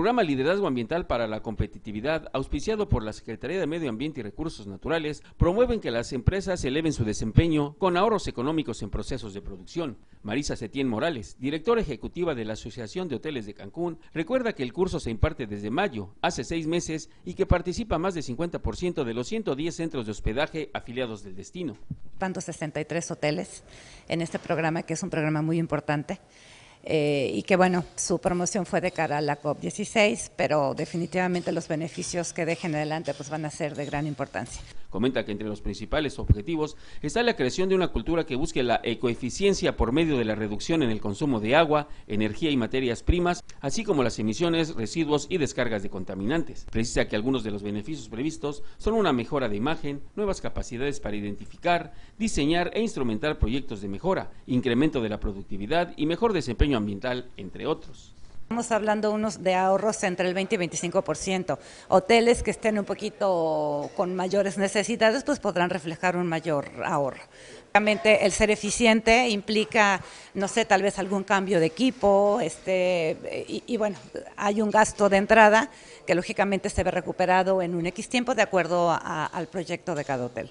programa Liderazgo Ambiental para la Competitividad, auspiciado por la Secretaría de Medio Ambiente y Recursos Naturales, promueven que las empresas eleven su desempeño con ahorros económicos en procesos de producción. Marisa Setién Morales, directora ejecutiva de la Asociación de Hoteles de Cancún, recuerda que el curso se imparte desde mayo, hace seis meses, y que participa más del 50% de los 110 centros de hospedaje afiliados del destino. Tanto 63 hoteles en este programa, que es un programa muy importante. Eh, y que bueno, su promoción fue de cara a la COP16, pero definitivamente los beneficios que dejen adelante pues van a ser de gran importancia. Comenta que entre los principales objetivos está la creación de una cultura que busque la ecoeficiencia por medio de la reducción en el consumo de agua, energía y materias primas, así como las emisiones, residuos y descargas de contaminantes. Precisa que algunos de los beneficios previstos son una mejora de imagen, nuevas capacidades para identificar, diseñar e instrumentar proyectos de mejora, incremento de la productividad y mejor desempeño ambiental, entre otros. Estamos hablando unos de ahorros entre el 20 y 25%. Hoteles que estén un poquito con mayores necesidades, pues podrán reflejar un mayor ahorro. Obviamente el ser eficiente implica, no sé, tal vez algún cambio de equipo, este, y, bueno, hay un gasto de entrada que lógicamente se ve recuperado en un X tiempo de acuerdo al proyecto de cada hotel.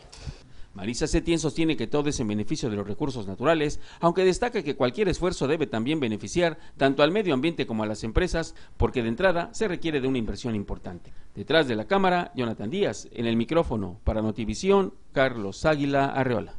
Marisa Setien sostiene que todo es en beneficio de los recursos naturales, aunque destaca que cualquier esfuerzo debe también beneficiar tanto al medio ambiente como a las empresas, porque de entrada se requiere de una inversión importante. Detrás de la cámara, Jonathan Díaz, en el micrófono para Notivisión, Carlos Águila Arreola.